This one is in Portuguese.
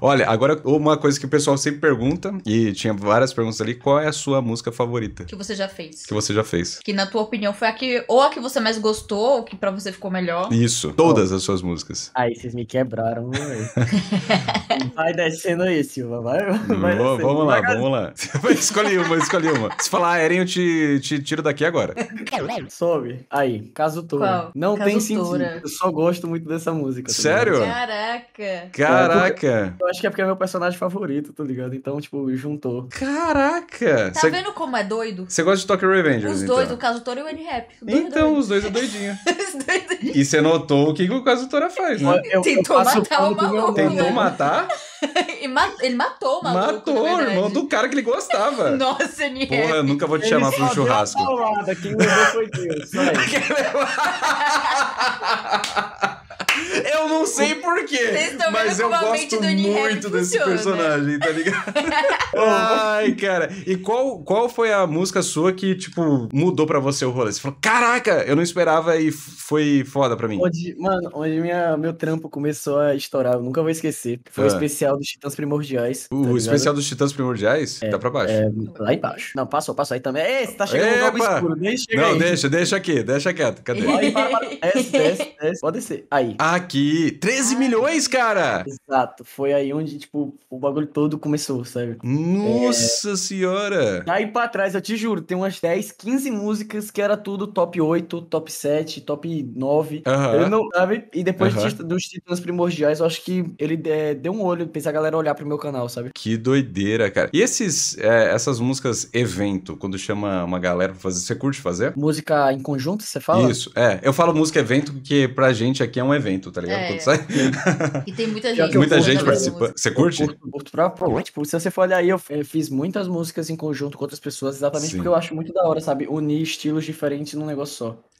Olha, agora uma coisa que o pessoal sempre pergunta, e tinha várias perguntas ali, qual é a sua música favorita? Que você já fez. Que você já fez. Que na tua opinião foi a que, ou a que você mais gostou, ou que pra você ficou melhor. Isso, todas oh. as suas músicas. Aí vocês me quebraram, Vai descendo aí, Silva, vai. vai Boa, vamos lá, vamos lá. Escolhe uma, escolhe uma. Se falar ah, Eren, eu te, te tiro daqui agora. Sobe. Aí, Caso Toura. Não tem sentido. Eu só gosto muito dessa música. Tá Sério? Caraca. Caraca acho que é porque é meu personagem favorito, tá ligado? Então, tipo, juntou. Caraca! Tá Cê... vendo como é doido? Você gosta de Tokyo Revengers, Os então? dois, então. o Kazutora e o N-Rap. Então, doido. os dois é doidinho. É e você notou o que, que o Kazutora faz, né? Eu, eu, Tentou eu matar o maluco. Tentou né? matar? Ele matou o maluco. Matou o irmão do cara que ele gostava. Nossa, N-Rap. Porra, eu nunca vou te chamar pra um churrasco. quem levou foi Deus. Quem levou... Eu não sei por Mas eu gosto muito desse funciona. personagem, tá ligado? Ai, cara. E qual, qual foi a música sua que, tipo, mudou pra você o rolê? Você falou, caraca, eu não esperava e foi foda pra mim. Onde, mano, onde minha, meu trampo começou a estourar, eu nunca vou esquecer. Foi ah. o especial dos Titãs Primordiais. tá o especial dos Titãs Primordiais? É, tá pra baixo. É, lá embaixo. Não, passou, passou aí também. Ei, você tá chegando Epa! no escuro, deixa Não, deixa, deixa aqui, deixa quieto. Cadê? Aí, Desce, desce, desce. Pode descer. Aí. Aqui. 13 ah. minutos milhões, cara! Exato, foi aí onde, tipo, o bagulho todo começou, sabe? Nossa é... senhora! Daí pra trás, eu te juro, tem umas 10, 15 músicas que era tudo top 8, top 7, top 9. Uh Eu não, sabe? E depois de, dos títulos primordiais, eu acho que ele é, deu um olho, pensa a galera olhar pro meu canal, sabe? Que doideira, cara. E esses, é, essas músicas evento, quando chama uma galera pra fazer, você curte fazer? Música em conjunto, você fala? Isso, é. Eu falo música evento porque pra gente aqui é um evento, tá ligado? É, quando sai. e tem muita gente. Muita gente participando. Você curte? Eu curto, curto pra, pra, é, tipo, se você for olhar aí, eu fiz muitas músicas em conjunto com outras pessoas, exatamente Sim. porque eu acho muito da hora, sabe? Unir estilos diferentes num negócio só.